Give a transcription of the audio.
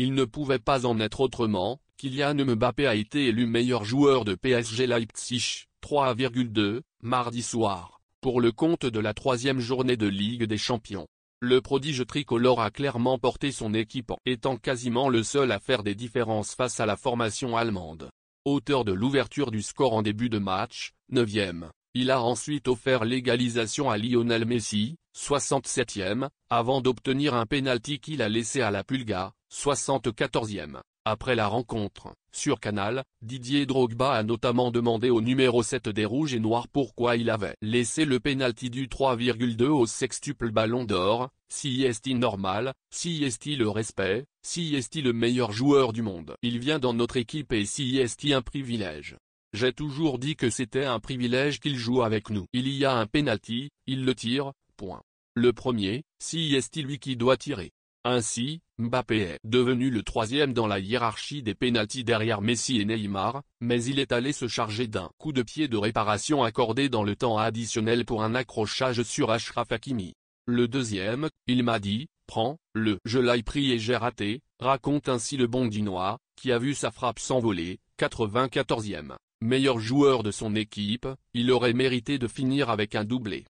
Il ne pouvait pas en être autrement, Kylian Mbappé a été élu meilleur joueur de PSG Leipzig, 3,2, mardi soir, pour le compte de la troisième journée de Ligue des Champions. Le prodige tricolore a clairement porté son équipe en étant quasiment le seul à faire des différences face à la formation allemande. Auteur de l'ouverture du score en début de match, 9e, il a ensuite offert l'égalisation à Lionel Messi, 67e, avant d'obtenir un pénalty qu'il a laissé à la Pulga, 74e. Après la rencontre, sur Canal, Didier Drogba a notamment demandé au numéro 7 des Rouges et Noirs pourquoi il avait laissé le pénalty du 3,2 au sextuple Ballon d'Or, si est-il normal, si est-il le respect, si est-il le meilleur joueur du monde. Il vient dans notre équipe et si est-il un privilège. J'ai toujours dit que c'était un privilège qu'il joue avec nous. Il y a un pénalty, il le tire, point. Le premier, si est-il lui qui doit tirer. Ainsi, Mbappé est devenu le troisième dans la hiérarchie des pénaltys derrière Messi et Neymar, mais il est allé se charger d'un coup de pied de réparation accordé dans le temps additionnel pour un accrochage sur Ashraf Hakimi. Le deuxième, il m'a dit, prends, le, je l'ai pris et j'ai raté, raconte ainsi le Bondinois, qui a vu sa frappe s'envoler, 94e. Meilleur joueur de son équipe, il aurait mérité de finir avec un doublé.